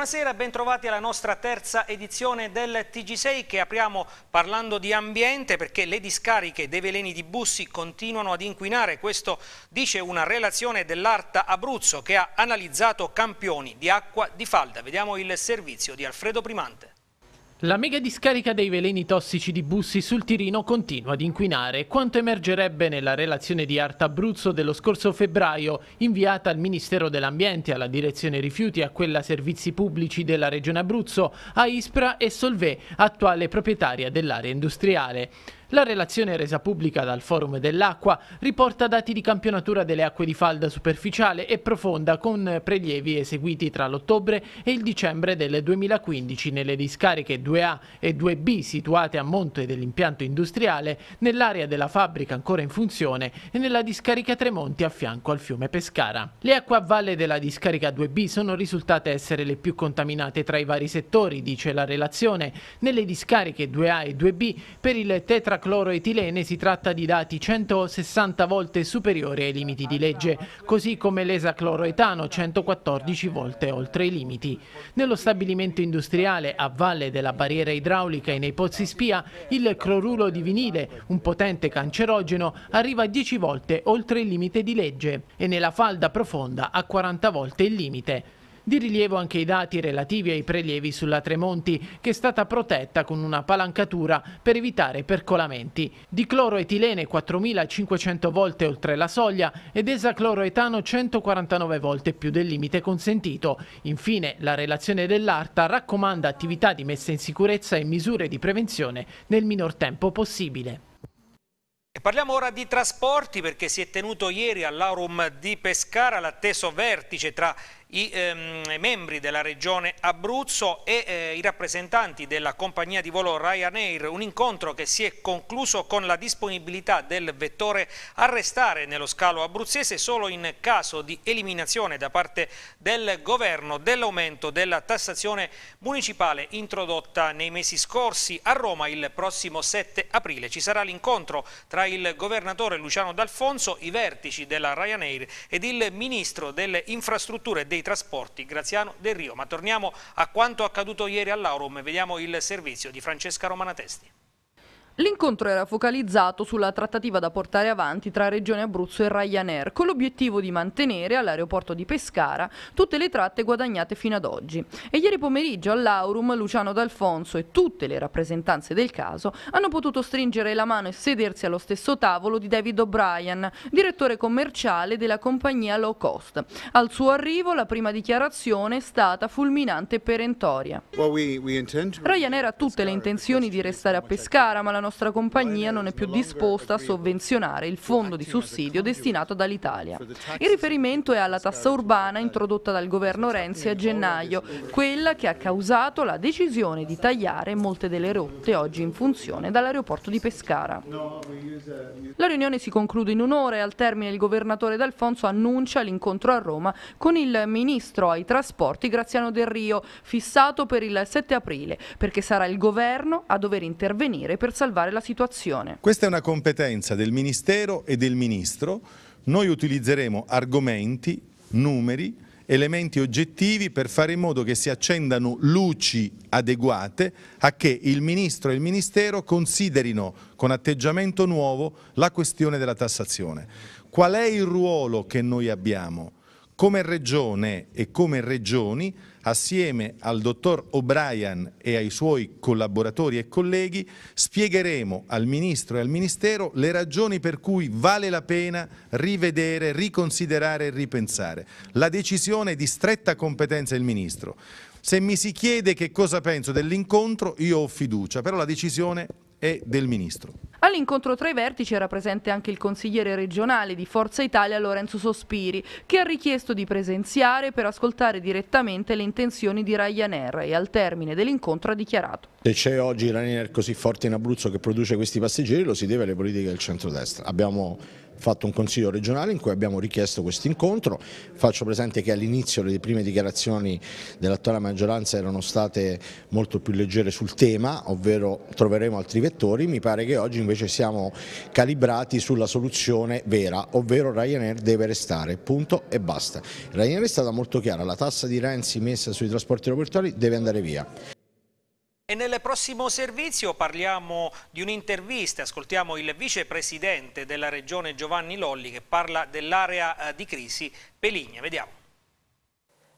Buonasera, bentrovati alla nostra terza edizione del TG6 che apriamo parlando di ambiente perché le discariche dei veleni di Bussi continuano ad inquinare. Questo dice una relazione dell'Arta Abruzzo che ha analizzato campioni di acqua di falda. Vediamo il servizio di Alfredo Primante. La mega discarica dei veleni tossici di Bussi sul Tirino continua ad inquinare, quanto emergerebbe nella relazione di Arta Abruzzo dello scorso febbraio, inviata al Ministero dell'Ambiente, alla Direzione Rifiuti, a quella Servizi Pubblici della Regione Abruzzo, a Ispra e Solvè, attuale proprietaria dell'area industriale. La relazione resa pubblica dal Forum dell'Acqua riporta dati di campionatura delle acque di falda superficiale e profonda con prelievi eseguiti tra l'ottobre e il dicembre del 2015 nelle discariche 2A e 2B situate a monte dell'impianto industriale, nell'area della fabbrica ancora in funzione e nella discarica Tremonti a fianco al fiume Pescara. Le acque a valle della discarica 2B sono risultate essere le più contaminate tra i vari settori, dice la relazione, nelle discariche 2A e 2B per il tetra cloroetilene si tratta di dati 160 volte superiori ai limiti di legge, così come l'esacloroetano 114 volte oltre i limiti. Nello stabilimento industriale a valle della barriera idraulica e nei pozzi spia, il cloruro di vinile, un potente cancerogeno, arriva 10 volte oltre il limite di legge e nella falda profonda a 40 volte il limite. Di rilievo anche i dati relativi ai prelievi sulla Tremonti, che è stata protetta con una palancatura per evitare percolamenti. Di cloroetilene 4.500 volte oltre la soglia ed esacloroetano 149 volte più del limite consentito. Infine, la relazione dell'ARTA raccomanda attività di messa in sicurezza e misure di prevenzione nel minor tempo possibile. parliamo ora di trasporti perché si è tenuto ieri all'Aurum di Pescara l'atteso vertice tra i ehm, membri della regione Abruzzo e eh, i rappresentanti della compagnia di volo Ryanair, un incontro che si è concluso con la disponibilità del vettore a restare nello scalo abruzzese solo in caso di eliminazione da parte del governo dell'aumento della tassazione municipale introdotta nei mesi scorsi a Roma il prossimo 7 aprile. Ci sarà l'incontro tra il governatore Luciano D'Alfonso, i vertici della Ryanair ed il ministro delle infrastrutture dei dei trasporti Graziano Del Rio. Ma torniamo a quanto accaduto ieri all'Aurum, vediamo il servizio di Francesca Romanatesti. L'incontro era focalizzato sulla trattativa da portare avanti tra Regione Abruzzo e Ryanair, con l'obiettivo di mantenere all'aeroporto di Pescara tutte le tratte guadagnate fino ad oggi. E ieri pomeriggio all'Aurum Luciano D'Alfonso e tutte le rappresentanze del caso hanno potuto stringere la mano e sedersi allo stesso tavolo di David O'Brien, direttore commerciale della compagnia low cost. Al suo arrivo la prima dichiarazione è stata fulminante e perentoria. Ryanair ha tutte le intenzioni di restare a Pescara, ma la nostra nostra compagnia non è più disposta a sovvenzionare il fondo di sussidio destinato dall'Italia. Il riferimento è alla tassa urbana introdotta dal governo Renzi a gennaio, quella che ha causato la decisione di tagliare molte delle rotte oggi in funzione dall'aeroporto di Pescara. La riunione si conclude in un'ora e al termine il governatore D'Alfonso annuncia l'incontro a Roma con il ministro ai trasporti Graziano Del Rio, fissato per il 7 aprile, perché sarà il governo a dover intervenire per salvare salvare la situazione. Questa è una competenza del Ministero e del Ministro. Noi utilizzeremo argomenti, numeri, elementi oggettivi per fare in modo che si accendano luci adeguate a che il Ministro e il Ministero considerino con atteggiamento nuovo la questione della tassazione. Qual è il ruolo che noi abbiamo? Come Regione e come Regioni assieme al dottor O'Brien e ai suoi collaboratori e colleghi, spiegheremo al Ministro e al Ministero le ragioni per cui vale la pena rivedere, riconsiderare e ripensare. La decisione è di stretta competenza del Ministro. Se mi si chiede che cosa penso dell'incontro, io ho fiducia, però la decisione e del Ministro. All'incontro tra i vertici era presente anche il consigliere regionale di Forza Italia Lorenzo Sospiri, che ha richiesto di presenziare per ascoltare direttamente le intenzioni di Ryanair e al termine dell'incontro ha dichiarato. Se c'è oggi Ryanair così forte in Abruzzo che produce questi passeggeri lo si deve alle politiche del centrodestra. Abbiamo fatto un consiglio regionale in cui abbiamo richiesto questo incontro, faccio presente che all'inizio le prime dichiarazioni dell'attuale maggioranza erano state molto più leggere sul tema, ovvero troveremo altri vettori, mi pare che oggi invece siamo calibrati sulla soluzione vera, ovvero Ryanair deve restare, punto e basta. Ryanair è stata molto chiara, la tassa di Renzi messa sui trasporti aeroportuali deve andare via. E nel prossimo servizio parliamo di un'intervista, ascoltiamo il vicepresidente della regione Giovanni Lolli che parla dell'area eh, di crisi Peligna. Vediamo.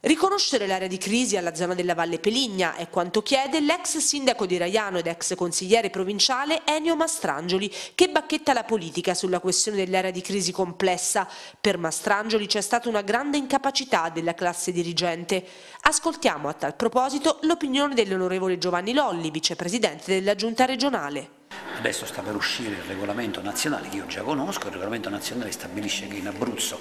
Riconoscere l'area di crisi alla zona della Valle Peligna è quanto chiede l'ex sindaco di Raiano ed ex consigliere provinciale Enio Mastrangioli, che bacchetta la politica sulla questione dell'area di crisi complessa. Per Mastrangioli c'è stata una grande incapacità della classe dirigente. Ascoltiamo a tal proposito l'opinione dell'onorevole Giovanni Lolli, vicepresidente della giunta regionale. Adesso sta per uscire il regolamento nazionale che io già conosco, il regolamento nazionale stabilisce che in Abruzzo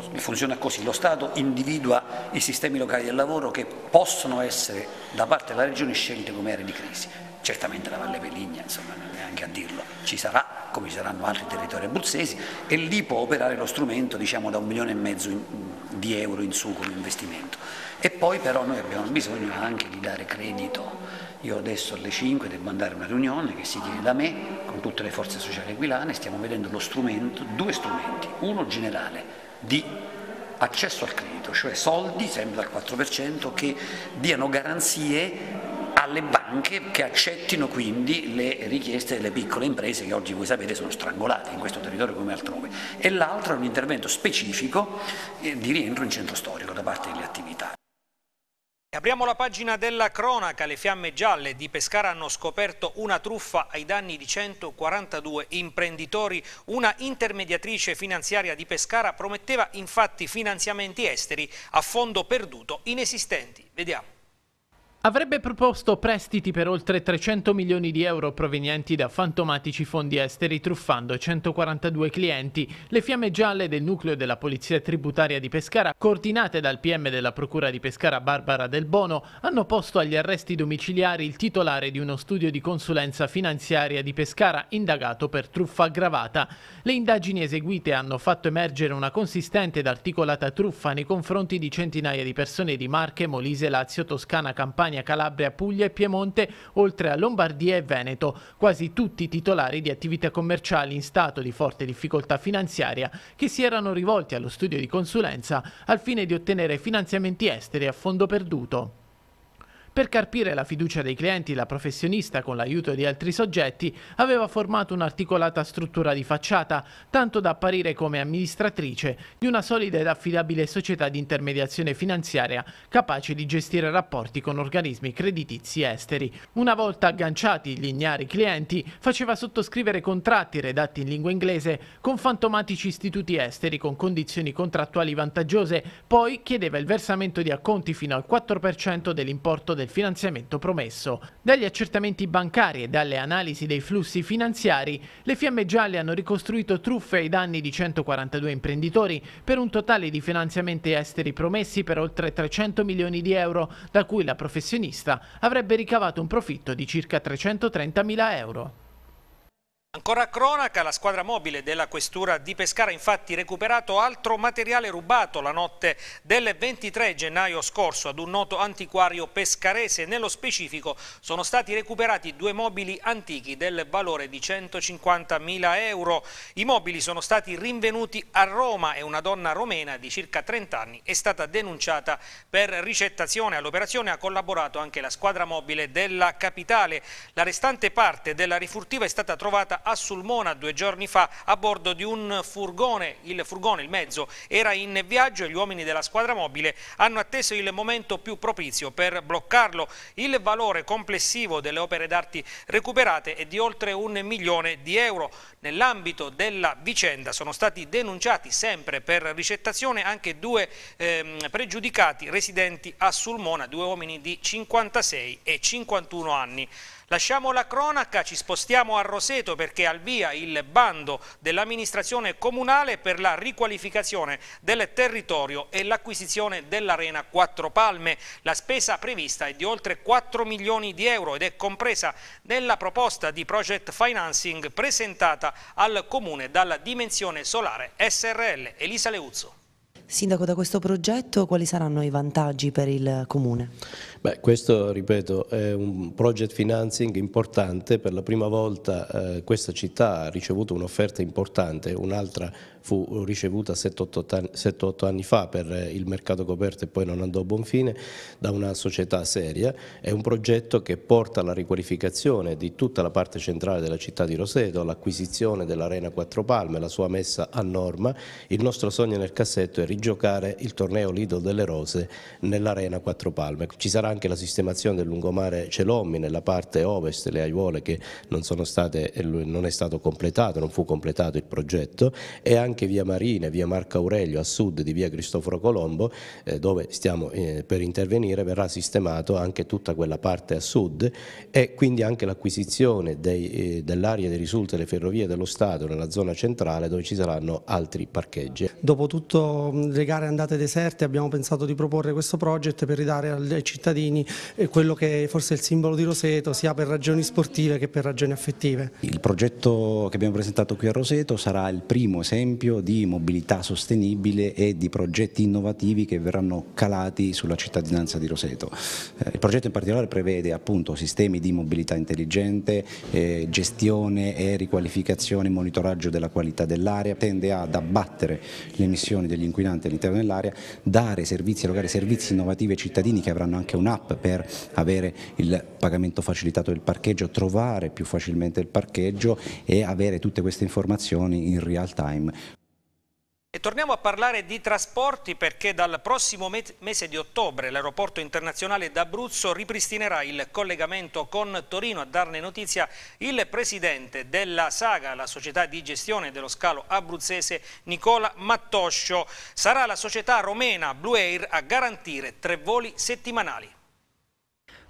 funziona così, lo Stato individua i sistemi locali del lavoro che possono essere da parte della Regione scelte come aree di crisi. Certamente la Valle Peligna, insomma, non è neanche a dirlo, ci sarà, come ci saranno altri territori abruzzesi, e lì può operare lo strumento, diciamo, da un milione e mezzo in, di euro in su come investimento. E poi però noi abbiamo bisogno anche di dare credito io adesso alle 5 devo andare a una riunione che si tiene da me con tutte le forze sociali aquilane, stiamo vedendo lo strumento, due strumenti, uno generale di accesso al credito, cioè soldi, sempre dal 4%, che diano garanzie alle banche che accettino quindi le richieste delle piccole imprese che oggi voi sapete sono strangolate in questo territorio come altrove e l'altro è un intervento specifico eh, di rientro in centro storico da parte delle attività. Apriamo la pagina della cronaca, le fiamme gialle di Pescara hanno scoperto una truffa ai danni di 142 imprenditori. Una intermediatrice finanziaria di Pescara prometteva infatti finanziamenti esteri a fondo perduto inesistenti. Vediamo avrebbe proposto prestiti per oltre 300 milioni di euro provenienti da fantomatici fondi esteri truffando 142 clienti. Le fiamme gialle del nucleo della Polizia Tributaria di Pescara, coordinate dal PM della Procura di Pescara Barbara Del Bono, hanno posto agli arresti domiciliari il titolare di uno studio di consulenza finanziaria di Pescara indagato per truffa aggravata. Le indagini eseguite hanno fatto emergere una consistente ed articolata truffa nei confronti di centinaia di persone di Marche, Molise, Lazio, Toscana, Campania Campania, Calabria, Puglia e Piemonte, oltre a Lombardia e Veneto, quasi tutti titolari di attività commerciali in stato di forte difficoltà finanziaria che si erano rivolti allo studio di consulenza al fine di ottenere finanziamenti esteri a fondo perduto. Per carpire la fiducia dei clienti, la professionista, con l'aiuto di altri soggetti, aveva formato un'articolata struttura di facciata, tanto da apparire come amministratrice di una solida ed affidabile società di intermediazione finanziaria capace di gestire rapporti con organismi creditizi esteri. Una volta agganciati gli ignari clienti, faceva sottoscrivere contratti redatti in lingua inglese con fantomatici istituti esteri con condizioni contrattuali vantaggiose, poi chiedeva il versamento di acconti fino al 4% dell'importo del del finanziamento promesso. Dagli accertamenti bancari e dalle analisi dei flussi finanziari, le Fiamme Gialle hanno ricostruito truffe ai danni di 142 imprenditori per un totale di finanziamenti esteri promessi per oltre 300 milioni di euro, da cui la professionista avrebbe ricavato un profitto di circa 330 mila euro. Ancora cronaca, la squadra mobile della questura di Pescara ha infatti recuperato altro materiale rubato la notte del 23 gennaio scorso ad un noto antiquario pescarese. Nello specifico sono stati recuperati due mobili antichi del valore di 150.000 euro. I mobili sono stati rinvenuti a Roma e una donna romena di circa 30 anni è stata denunciata per ricettazione. All'operazione ha collaborato anche la squadra mobile della capitale. La restante parte della rifurtiva è stata trovata a Sulmona due giorni fa a bordo di un furgone. Il furgone, il mezzo, era in viaggio e gli uomini della squadra mobile hanno atteso il momento più propizio per bloccarlo. Il valore complessivo delle opere d'arti recuperate è di oltre un milione di euro. Nell'ambito della vicenda sono stati denunciati sempre per ricettazione anche due ehm, pregiudicati residenti a Sulmona, due uomini di 56 e 51 anni. Lasciamo la cronaca, ci spostiamo a Roseto perché al via il bando dell'amministrazione comunale per la riqualificazione del territorio e l'acquisizione dell'arena Quattro Palme. La spesa prevista è di oltre 4 milioni di euro ed è compresa nella proposta di project financing presentata al comune dalla Dimensione Solare SRL. Elisa Leuzzo. Sindaco, da questo progetto quali saranno i vantaggi per il comune? Beh, questo, ripeto, è un project financing importante, per la prima volta eh, questa città ha ricevuto un'offerta importante, un'altra fu ricevuta 7-8 anni fa per eh, il mercato coperto e poi non andò a buon fine, da una società seria, è un progetto che porta alla riqualificazione di tutta la parte centrale della città di Roseto, all'acquisizione dell'Arena Quattro Palme, la sua messa a norma, il nostro sogno nel cassetto è rigiocare il torneo Lido delle Rose nell'Arena Quattro Palme. Ci sarà anche la sistemazione del lungomare Celommi nella parte ovest, le aiuole che non, sono state, non è stato completato, non fu completato il progetto e anche via Marine, via Marco Aurelio a sud di via Cristoforo Colombo eh, dove stiamo eh, per intervenire verrà sistemato anche tutta quella parte a sud e quindi anche l'acquisizione eh, dell'area di risulta delle ferrovie dello Stato nella zona centrale dove ci saranno altri parcheggi. Dopo tutte le gare andate deserte abbiamo pensato di proporre questo progetto per ridare ai cittadini Marini eh, quello che è forse il simbolo di Roseto sia per ragioni sportive che per ragioni affettive. Il progetto che abbiamo presentato qui a Roseto sarà il primo esempio di mobilità sostenibile e di progetti innovativi che verranno calati sulla cittadinanza di Roseto. Eh, il progetto in particolare prevede appunto sistemi di mobilità intelligente, eh, gestione e riqualificazione monitoraggio della qualità dell'aria, tende ad abbattere le emissioni degli inquinanti all'interno dell'aria, dare servizi, erogare servizi innovativi ai cittadini che avranno anche un'altra un'app per avere il pagamento facilitato del parcheggio, trovare più facilmente il parcheggio e avere tutte queste informazioni in real time. E torniamo a parlare di trasporti perché dal prossimo mese di ottobre l'aeroporto internazionale d'Abruzzo ripristinerà il collegamento con Torino. A darne notizia il presidente della Saga, la società di gestione dello scalo abruzzese Nicola Mattoscio. Sarà la società romena Blue Air a garantire tre voli settimanali.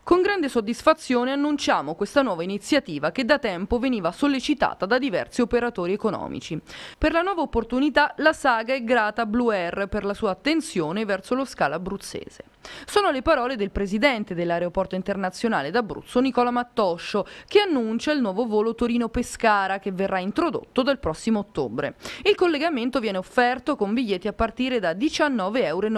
Con grande soddisfazione annunciamo questa nuova iniziativa che da tempo veniva sollecitata da diversi operatori economici. Per la nuova opportunità la saga è grata a Blue Air per la sua attenzione verso lo scala abruzzese. Sono le parole del presidente dell'aeroporto internazionale d'Abruzzo Nicola Mattoscio che annuncia il nuovo volo Torino-Pescara che verrà introdotto dal prossimo ottobre. Il collegamento viene offerto con biglietti a partire da 19,99 euro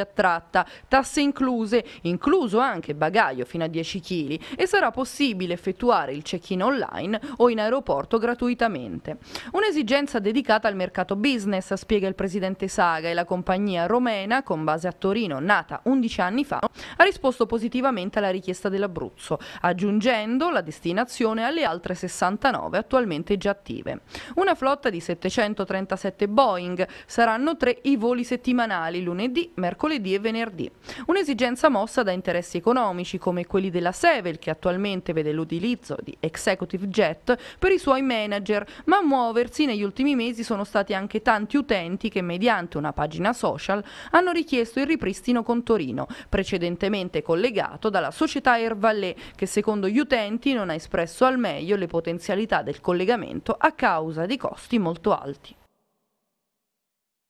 a tratta, tasse incluse, incluso anche bagagli bagaglio fino a 10 kg e sarà possibile effettuare il check-in online o in aeroporto gratuitamente. Un'esigenza dedicata al mercato business, spiega il presidente Saga e la compagnia romena con base a Torino, nata 11 anni fa, ha risposto positivamente alla richiesta dell'Abruzzo, aggiungendo la destinazione alle altre 69 attualmente già attive. Una flotta di 737 Boeing, saranno tre i voli settimanali lunedì, mercoledì e venerdì. Un'esigenza mossa da interessi economici come quelli della Sevel, che attualmente vede l'utilizzo di executive jet per i suoi manager, ma a muoversi negli ultimi mesi sono stati anche tanti utenti che mediante una pagina social hanno richiesto il ripristino con Torino, precedentemente collegato dalla società Air Valley, che secondo gli utenti non ha espresso al meglio le potenzialità del collegamento a causa di costi molto alti.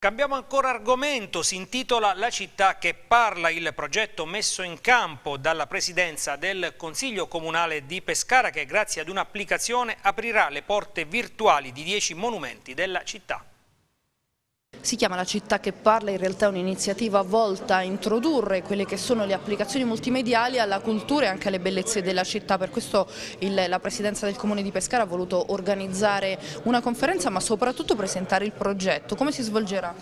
Cambiamo ancora argomento, si intitola La città che parla, il progetto messo in campo dalla presidenza del Consiglio Comunale di Pescara che grazie ad un'applicazione aprirà le porte virtuali di 10 monumenti della città. Si chiama La città che parla, in realtà è un'iniziativa volta a introdurre quelle che sono le applicazioni multimediali alla cultura e anche alle bellezze della città, per questo il, la Presidenza del Comune di Pescara ha voluto organizzare una conferenza ma soprattutto presentare il progetto, come si svolgerà?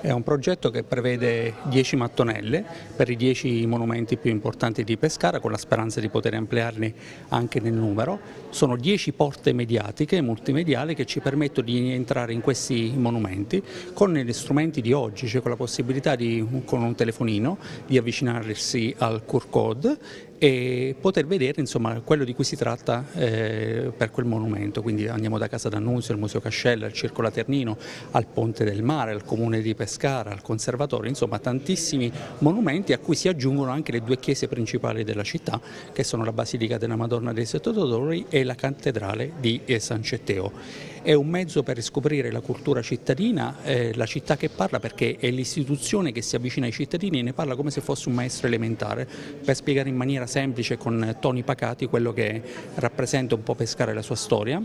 È un progetto che prevede 10 mattonelle per i 10 monumenti più importanti di Pescara con la speranza di poter ampliarne anche nel numero, sono 10 porte mediatiche multimediali che ci permettono di entrare in questi monumenti con con gli strumenti di oggi, cioè con la possibilità di, con un telefonino di avvicinarsi al QR code e poter vedere insomma, quello di cui si tratta eh, per quel monumento. Quindi andiamo da Casa d'Annunzio, al Museo Cascella, al Circo Laternino, al Ponte del Mare, al Comune di Pescara, al Conservatorio, insomma tantissimi monumenti a cui si aggiungono anche le due chiese principali della città che sono la Basilica della Madonna dei Sette Odori e la Cattedrale di eh, San Cetteo è un mezzo per riscoprire la cultura cittadina, eh, la città che parla perché è l'istituzione che si avvicina ai cittadini e ne parla come se fosse un maestro elementare, per spiegare in maniera semplice con toni pacati quello che rappresenta un po' pescare la sua storia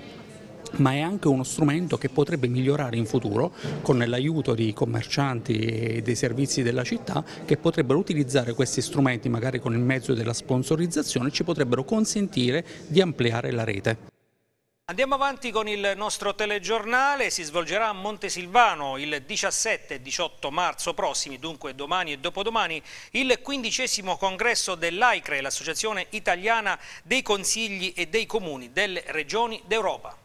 ma è anche uno strumento che potrebbe migliorare in futuro con l'aiuto di commercianti e dei servizi della città che potrebbero utilizzare questi strumenti magari con il mezzo della sponsorizzazione e ci potrebbero consentire di ampliare la rete. Andiamo avanti con il nostro telegiornale, si svolgerà a Montesilvano il 17 e 18 marzo prossimi, dunque domani e dopodomani, il quindicesimo congresso dell'AICRE, l'Associazione Italiana dei Consigli e dei Comuni delle Regioni d'Europa.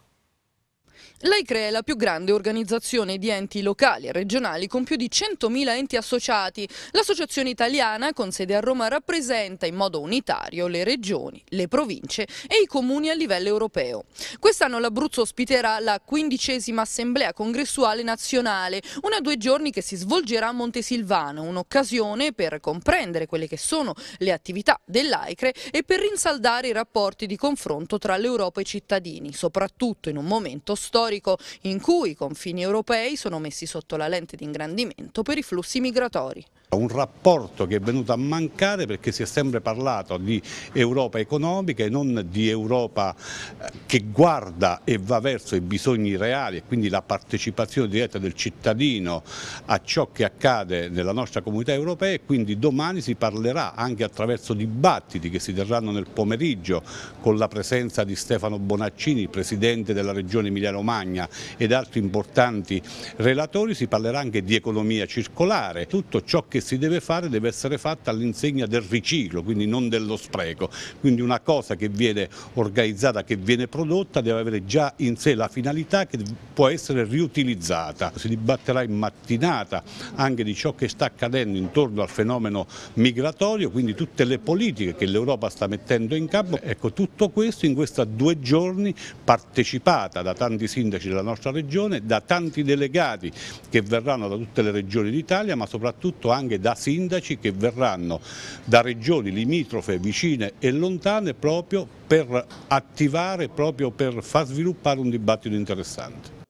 L'AICRE è la più grande organizzazione di enti locali e regionali con più di 100.000 enti associati. L'associazione italiana, con sede a Roma, rappresenta in modo unitario le regioni, le province e i comuni a livello europeo. Quest'anno l'Abruzzo ospiterà la quindicesima assemblea congressuale nazionale, una due giorni che si svolgerà a Montesilvano, un'occasione per comprendere quelle che sono le attività dell'AICRE e per rinsaldare i rapporti di confronto tra l'Europa e i cittadini, soprattutto in un momento storico storico in cui i confini europei sono messi sotto la lente di ingrandimento per i flussi migratori. Un rapporto che è venuto a mancare perché si è sempre parlato di Europa economica e non di Europa eh, che guarda e va verso i bisogni reali e quindi la partecipazione diretta del cittadino a ciò che accade nella nostra comunità europea e quindi domani si parlerà anche attraverso dibattiti che si terranno nel pomeriggio con la presenza di Stefano Bonaccini, Presidente della Regione Emilia-Romagna ed altri importanti relatori, si parlerà anche di economia circolare, tutto ciò che si deve fare deve essere fatta all'insegna del riciclo, quindi non dello spreco. Quindi una cosa che viene organizzata, che viene prodotta, deve avere già in sé la finalità che può essere riutilizzata. Si dibatterà in mattinata anche di ciò che sta accadendo intorno al fenomeno migratorio, quindi tutte le politiche che l'Europa sta mettendo in campo. Ecco, tutto questo in questi due giorni partecipata da tanti sindaci della nostra regione, da tanti delegati che verranno da tutte le regioni d'Italia, ma soprattutto anche anche da sindaci che verranno da regioni limitrofe, vicine e lontane proprio per attivare, proprio per far sviluppare un dibattito interessante.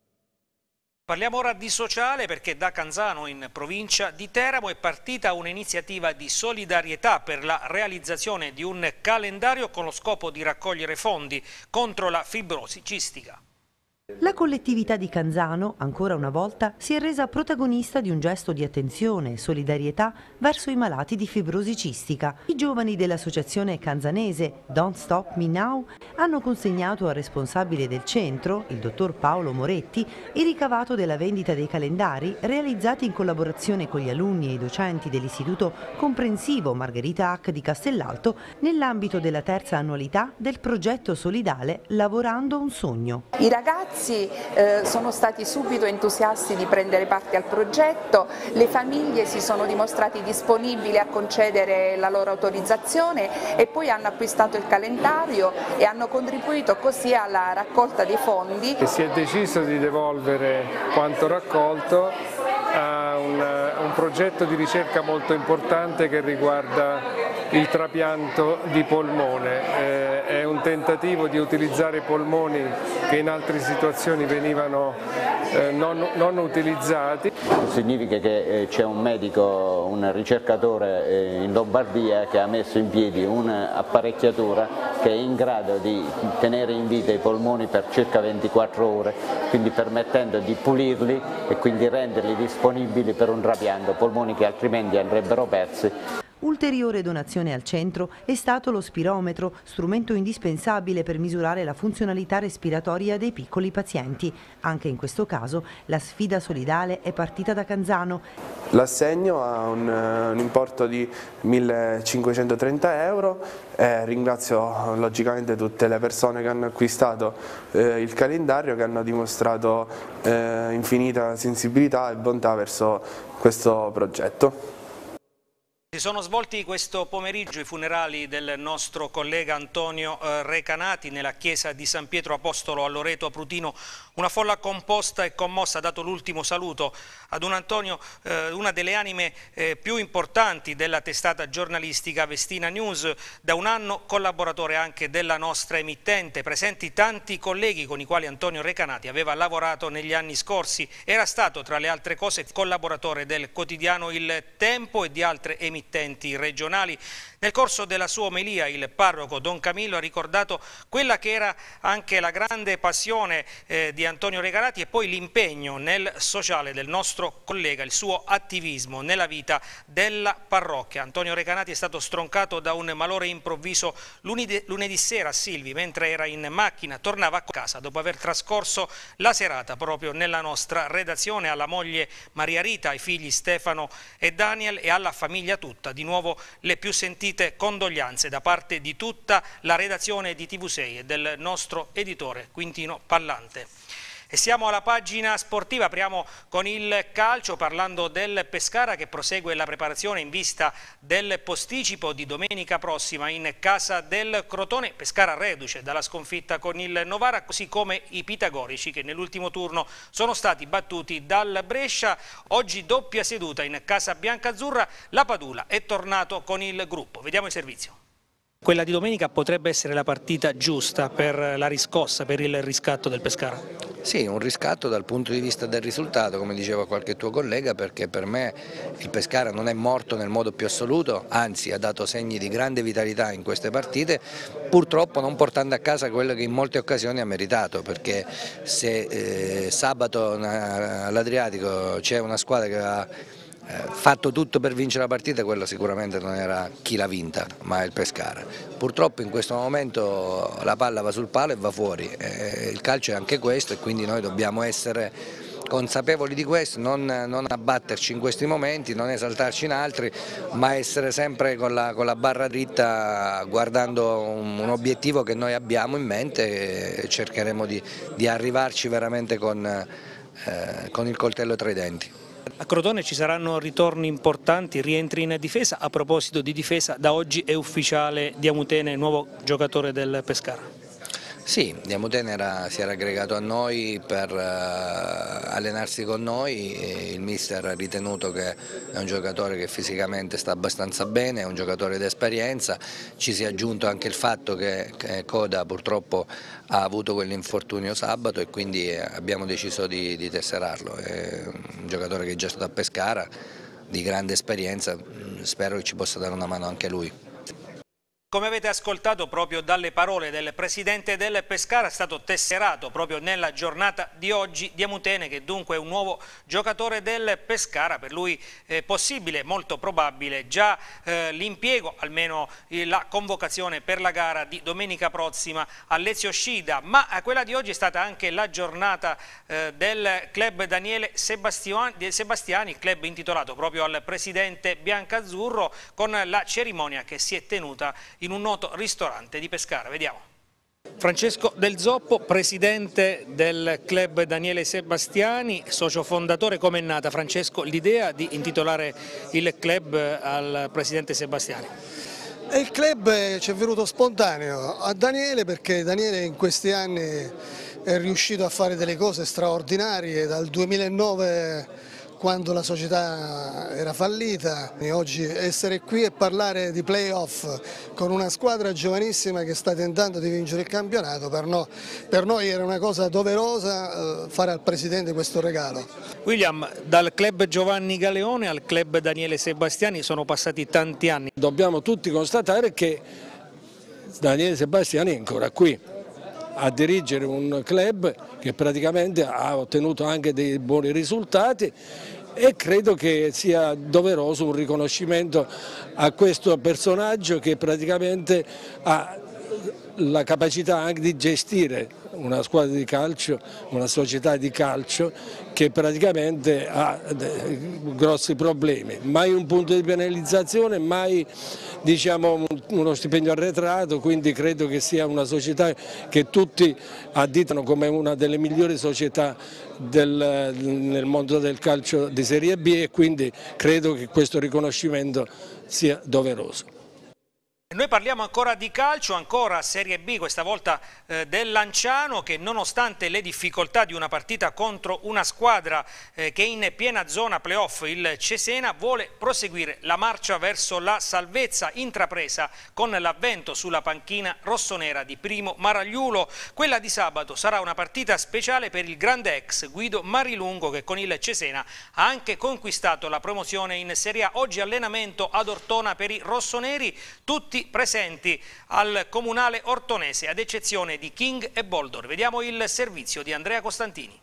Parliamo ora di sociale perché da Canzano in provincia di Teramo è partita un'iniziativa di solidarietà per la realizzazione di un calendario con lo scopo di raccogliere fondi contro la fibrosi cistica. La collettività di Canzano, ancora una volta, si è resa protagonista di un gesto di attenzione e solidarietà verso i malati di fibrosi cistica. I giovani dell'associazione canzanese Don't Stop Me Now hanno consegnato al responsabile del centro, il dottor Paolo Moretti, il ricavato della vendita dei calendari realizzati in collaborazione con gli alunni e i docenti dell'Istituto Comprensivo Margherita Hack di Castellalto nell'ambito della terza annualità del progetto solidale Lavorando un sogno. I ragazzi ragazzi eh, sono stati subito entusiasti di prendere parte al progetto, le famiglie si sono dimostrate disponibili a concedere la loro autorizzazione e poi hanno acquistato il calendario e hanno contribuito così alla raccolta dei fondi. E si è deciso di devolvere quanto raccolto a un, un progetto di ricerca molto importante che riguarda il trapianto di polmone. Eh, tentativo di utilizzare polmoni che in altre situazioni venivano eh, non, non, utilizzati. Significa che eh, c'è un medico, un ricercatore eh, in Lombardia che ha messo in piedi un'apparecchiatura che è in grado di tenere in vita i polmoni per circa 24 ore, quindi permettendo di pulirli e quindi renderli disponibili per un trapianto, polmoni che altrimenti andrebbero persi Ulteriore donazione al centro è stato lo spirometro, strumento indispensabile per misurare la funzionalità respiratoria dei piccoli pazienti. Anche in questo caso la sfida solidale è partita da Canzano. L'assegno ha un, eh, un, importo di 1530 euro e ringrazio logicamente tutte le persone che hanno acquistato eh, il calendario che hanno dimostrato eh, infinita sensibilità e bontà verso questo progetto. Si sono svolti questo pomeriggio i funerali del nostro collega Antonio eh, Recanati nella chiesa di San Pietro Apostolo a Loreto a Prutino. Una folla composta e commossa ha dato l'ultimo saluto ad un Antonio, eh, una delle anime eh, più importanti della testata giornalistica Vestina News, da un anno collaboratore anche della nostra emittente. Presenti tanti colleghi con i quali Antonio Recanati aveva lavorato negli anni scorsi. Era stato, tra le altre cose, collaboratore del quotidiano Il Tempo e di altre emittenti emittenti regionali. Nel corso della sua omelia il parroco Don Camillo ha ricordato quella che era anche la grande passione eh, di Antonio Regalati e poi l'impegno nel sociale del nostro collega, il suo attivismo nella vita della parrocchia. Antonio Regalati è stato stroncato da un malore improvviso lunedì, lunedì sera a Silvi mentre era in macchina, tornava a casa dopo aver trascorso la serata proprio nella nostra redazione alla moglie Maria Rita, ai figli Stefano e Daniel e alla famiglia tutta tutta. Di nuovo le più sentite condoglianze da parte di tutta la redazione di TV6 e del nostro editore Quintino Pallante. E siamo alla pagina sportiva, apriamo con il calcio parlando del Pescara che prosegue la preparazione in vista del posticipo di domenica prossima in casa del Crotone. Pescara reduce dalla sconfitta con il Novara, così come i pitagorici che nell'ultimo turno sono stati battuti dal Brescia. Oggi doppia seduta in casa biancazzurra, la Padula è tornato con il gruppo. Vediamo il servizio. Quella di domenica potrebbe essere la partita giusta per la riscossa, per il riscatto del Pescara? Sì, un riscatto dal punto di vista del risultato, come diceva qualche tuo collega, perché per me il Pescara non è morto nel modo più assoluto, anzi ha dato segni di grande vitalità in queste partite, purtroppo non portando a casa quello che in molte occasioni ha meritato, perché se eh, sabato all'Adriatico c'è una squadra che ha eh, fatto tutto per vincere la partita, quella sicuramente non era chi l'ha vinta, ma il Pescara. Purtroppo in questo momento la palla va sul palo e va fuori, eh, il calcio è anche questo e quindi noi dobbiamo essere consapevoli di questo, non, non abbatterci in questi momenti, non esaltarci in altri, ma essere sempre con la, con la barra dritta guardando un, un, obiettivo che noi abbiamo in mente e cercheremo di, di arrivarci veramente con, eh, con il coltello tra i denti. A Crotone ci saranno ritorni importanti, rientri in difesa. A proposito di difesa, da oggi è ufficiale Diamutene, nuovo giocatore del Pescara. Sì, Diamoten era, si era aggregato a noi per uh, allenarsi con noi, il mister ha ritenuto che è un giocatore che fisicamente sta abbastanza bene, è un giocatore d'esperienza, ci si è aggiunto anche il fatto che, che Coda purtroppo ha avuto quell'infortunio sabato e quindi eh, abbiamo deciso di, di tesserarlo, è un giocatore che è già stato a Pescara, di grande esperienza, mm, spero che ci possa dare una mano anche lui. Come avete ascoltato proprio dalle parole del presidente del Pescara, è stato tesserato proprio nella giornata di oggi Diamutene, che dunque è un nuovo giocatore del Pescara, per lui è eh, possibile, molto probabile, già eh, l'impiego, almeno eh, la convocazione per la gara di domenica prossima a Lezio Scida, ma eh, quella di oggi è stata anche la giornata eh, del club Daniele Sebastiani, Sebastiani, club intitolato proprio al presidente Biancazzurro, con la cerimonia che si è tenuta in un noto ristorante di Pescara. Vediamo. Francesco Del Zoppo, presidente del club Daniele Sebastiani, socio fondatore, come è nata Francesco l'idea di intitolare il club al presidente Sebastiani? Il club ci è venuto spontaneo a Daniele perché Daniele in questi anni è riuscito a fare delle cose straordinarie, dal 2009 quando la società era fallita. E oggi essere qui e parlare di playoff con una squadra giovanissima che sta tentando di vincere il campionato, per noi, per noi era una cosa doverosa eh, fare al Presidente questo regalo. William, dal club Giovanni Galeone al club Daniele Sebastiani sono passati tanti anni. Dobbiamo tutti constatare che Daniele Sebastiani è ancora qui a dirigere un club che praticamente ha ottenuto anche dei buoni risultati e credo che sia doveroso un riconoscimento a questo personaggio che praticamente ha la capacità anche di gestire una squadra di calcio, una società di calcio che praticamente ha eh, grossi problemi, mai un punto di penalizzazione, mai diciamo, uno stipendio arretrato, quindi credo che sia una società che tutti additano come una delle migliori società del, nel mondo del calcio di Serie B e quindi credo che questo riconoscimento sia doveroso. Noi parliamo ancora di calcio, ancora Serie B, questa volta eh, del Lanciano che nonostante le difficoltà di una partita contro una squadra eh, che in piena zona playoff il Cesena vuole proseguire la marcia verso la salvezza intrapresa con l'avvento sulla panchina rossonera di Primo Maragliulo. Quella di sabato sarà una partita speciale per il grande ex Guido Marilungo che con il Cesena ha anche conquistato la promozione in Serie A. Oggi allenamento ad Ortona per i rossoneri, tutti presenti al comunale ortonese, ad eccezione di King e Boldor. Vediamo il servizio di Andrea Costantini.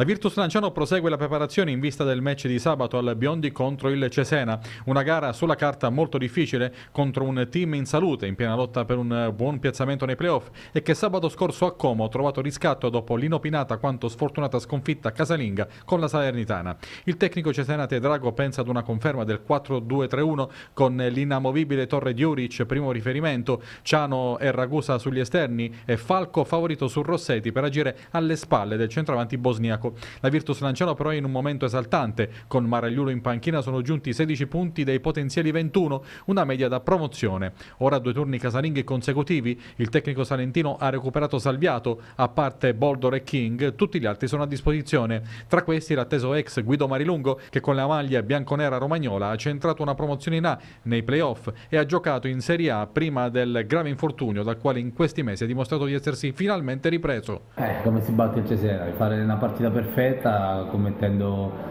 La Virtus Lanciano prosegue la preparazione in vista del match di sabato al Biondi contro il Cesena, una gara sulla carta molto difficile contro un team in salute in piena lotta per un buon piazzamento nei playoff e che sabato scorso a Como ha trovato riscatto dopo l'inopinata quanto sfortunata sconfitta casalinga con la Salernitana. Il tecnico Cesena Tedrago pensa ad una conferma del 4-2-3-1 con l'inamovibile Torre di Uric primo riferimento, Ciano e Ragusa sugli esterni e Falco favorito su Rossetti per agire alle spalle del centravanti bosniaco la Virtus Lanciano però in un momento esaltante, con Maragliulo in panchina sono giunti 16 punti dei potenziali 21, una media da promozione. Ora due turni casalinghi consecutivi, il tecnico salentino ha recuperato Salviato, a parte Boldor e King, tutti gli altri sono a disposizione. Tra questi l'atteso ex Guido Marilungo che con la maglia bianconera romagnola ha centrato una promozione in A nei playoff e ha giocato in Serie A prima del grave infortunio dal quale in questi mesi ha dimostrato di essersi finalmente ripreso. Eh, come si batte il Cesena, fare una partita perfetta, commettendo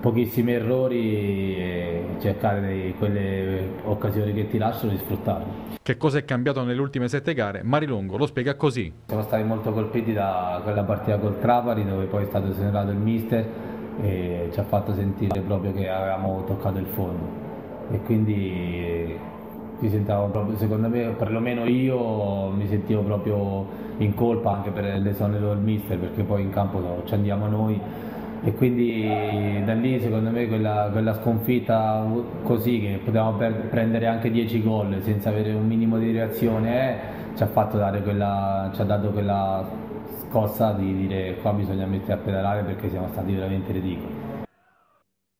pochissimi errori e cercare di quelle occasioni che ti lasciano di sfruttarle. Che cosa è cambiato nelle ultime sette gare? Marilongo lo spiega così. Siamo stati molto colpiti da quella partita col Trapani dove poi è stato esonerato il mister e ci ha fatto sentire proprio che avevamo toccato il fondo e quindi ti sentavo proprio, secondo me, perlomeno io mi sentivo proprio in colpa anche per l'esonero del mister, perché poi in campo no, ci andiamo noi e quindi da lì secondo me quella, quella sconfitta così che potevamo per, prendere anche 10 gol senza avere un minimo di reazione eh, ci ha fatto dare quella, ci ha dato quella scossa di dire qua bisogna mettere a pedalare perché siamo stati veramente ridicoli.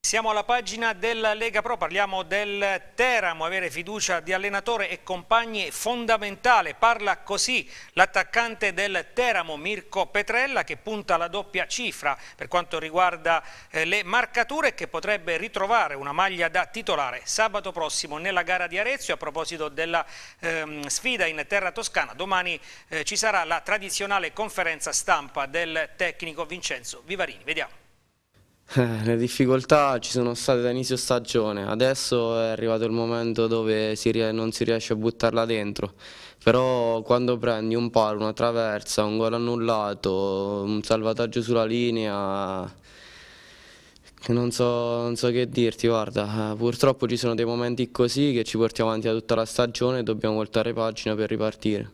Siamo alla pagina della Lega Pro, parliamo del Teramo, avere fiducia di allenatore e compagni fondamentale. Parla così l'attaccante del Teramo Mirko Petrella che punta alla doppia cifra per quanto riguarda eh, le marcature e che potrebbe ritrovare una maglia da titolare sabato prossimo nella gara di Arezzo. A proposito della ehm, sfida in terra toscana, domani eh, ci sarà la tradizionale conferenza stampa del tecnico Vincenzo Vivarini. Vediamo. Eh, le difficoltà ci sono state da inizio stagione, adesso è arrivato il momento dove si non si riesce a buttarla dentro, però quando prendi un palo, una traversa, un gol annullato, un salvataggio sulla linea, non so, non so che dirti, guarda, eh, purtroppo ci sono dei momenti così che ci portiamo avanti da tutta la stagione e dobbiamo voltare pagina per ripartire.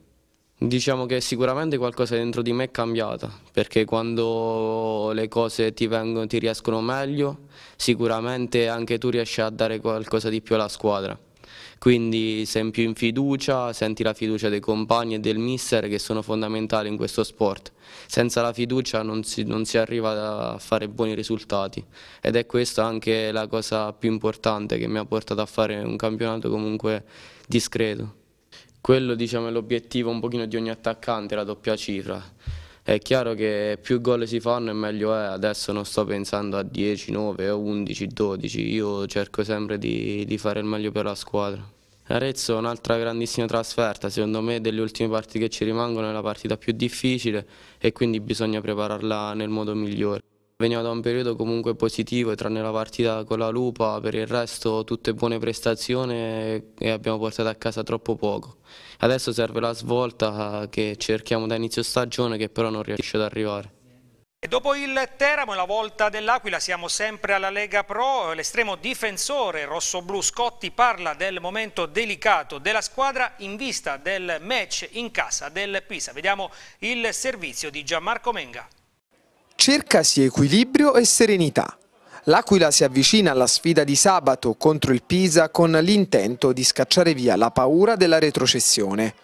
Diciamo che sicuramente qualcosa dentro di me è cambiata, perché quando le cose ti, vengono, ti riescono meglio, sicuramente anche tu riesci a dare qualcosa di più alla squadra. Quindi sei più in fiducia, senti la fiducia dei compagni e del mister che sono fondamentali in questo sport. Senza la fiducia non si, non si arriva a fare buoni risultati ed è questa anche la cosa più importante che mi ha portato a fare un campionato comunque discreto quello diciamo, è l'obiettivo un pochino di ogni attaccante, la doppia cifra. È chiaro che più gol si fanno e meglio è, adesso non sto pensando a 10, 9, 11, 12, io cerco sempre di, di fare il meglio per la squadra. Arezzo è un'altra grandissima trasferta, secondo me delle ultime parti che ci rimangono è la partita più difficile e quindi bisogna prepararla nel modo migliore. Veniva da un periodo comunque positivo, tranne la partita con la Lupa, per il resto tutte buone prestazioni e abbiamo portato a casa troppo poco. Adesso serve la svolta che cerchiamo da inizio stagione che però non riesce ad arrivare. E dopo il Teramo e la volta dell'Aquila siamo sempre alla Lega Pro, l'estremo difensore rossoblu Scotti parla del momento delicato della squadra in vista del match in casa del Pisa. Vediamo il servizio di Gianmarco Menga. Cercasi equilibrio e serenità. L'Aquila si avvicina alla sfida di sabato contro il Pisa con l'intento di scacciare via la paura della retrocessione.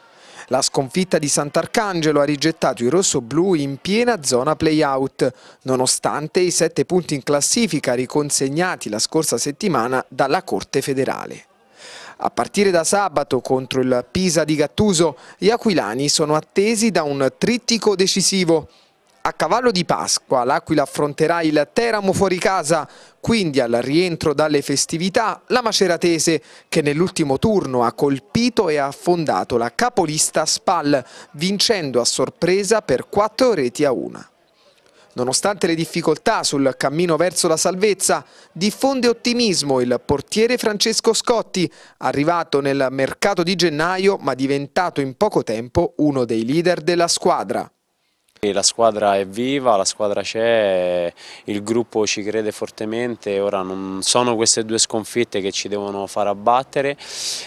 La sconfitta di Sant'Arcangelo ha rigettato i rossoblù in piena zona play-out, nonostante i sette punti in classifica riconsegnati la scorsa settimana dalla Corte federale. A partire da sabato contro il Pisa di Gattuso, gli aquilani sono attesi da un trittico decisivo – a cavallo di Pasqua l'Aquila affronterà il Teramo fuori casa, quindi al rientro dalle festività la Maceratese che nell'ultimo turno ha colpito e affondato la capolista Spal vincendo a sorpresa per quattro reti a una. Nonostante le difficoltà sul cammino verso la salvezza, diffonde ottimismo il portiere Francesco Scotti, arrivato nel mercato di gennaio ma diventato in poco tempo uno dei leader della squadra. La squadra è viva, la squadra c'è, il gruppo ci crede fortemente, ora non sono queste due sconfitte che ci devono far abbattere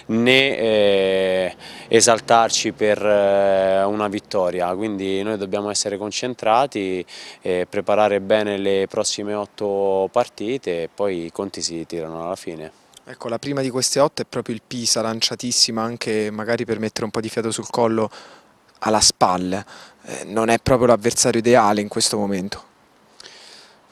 né eh, esaltarci per eh, una vittoria, quindi noi dobbiamo essere concentrati, eh, preparare bene le prossime otto partite e poi i conti si tirano alla fine. Ecco, la prima di queste otto è proprio il Pisa, lanciatissima anche magari per mettere un po' di fiato sul collo alla spalla. Eh, non è proprio l'avversario ideale in questo momento.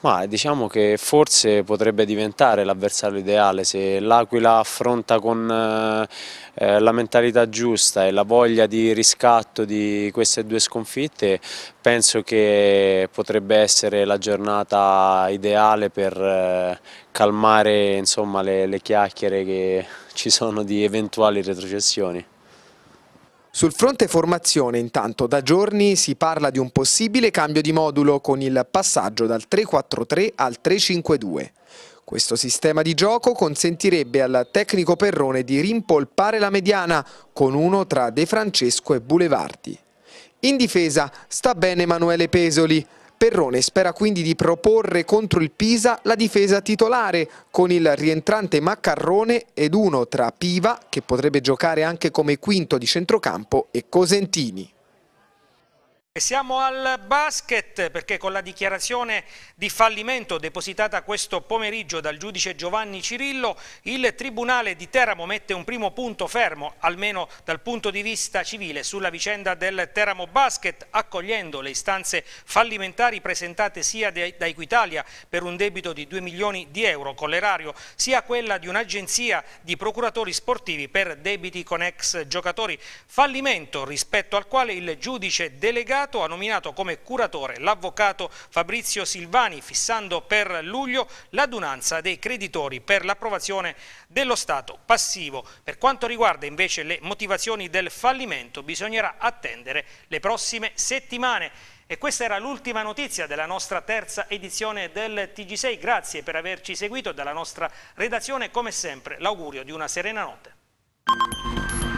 Ma diciamo che forse potrebbe diventare l'avversario ideale se l'Aquila affronta con eh, eh, la mentalità giusta e la voglia di riscatto di queste due sconfitte penso che potrebbe essere la giornata ideale per eh, calmare insomma, le, le chiacchiere che ci sono di eventuali retrocessioni. Sul fronte formazione intanto da giorni si parla di un possibile cambio di modulo con il passaggio dal 3-4-3 al 3-5-2. Questo sistema di gioco consentirebbe al tecnico Perrone di rimpolpare la mediana con uno tra De Francesco e Bulevardi. In difesa sta bene Emanuele Pesoli, Perrone spera quindi di proporre contro il Pisa la difesa titolare con il rientrante Maccarrone ed uno tra Piva, che potrebbe giocare anche come quinto di centrocampo, e Cosentini. E siamo al basket perché con la dichiarazione di fallimento depositata questo pomeriggio dal giudice Giovanni Cirillo, il Tribunale di Teramo mette un primo punto fermo, almeno dal punto di vista civile, sulla vicenda del Teramo Basket, accogliendo le istanze fallimentari presentate sia da Equitalia per un debito di 2 milioni di euro con l'erario, sia quella di un'agenzia di procuratori sportivi per debiti con ex giocatori. Fallimento rispetto al quale il giudice delegato Avvocato ha nominato come curatore l'avvocato Fabrizio Silvani, fissando per luglio l'adunanza dei creditori per l'approvazione dello Stato passivo. Per quanto riguarda invece le motivazioni del fallimento, bisognerà attendere le prossime settimane. E questa era l'ultima notizia della nostra terza edizione del TG6. Grazie per averci seguito dalla nostra redazione. Come sempre l'augurio di una serena notte.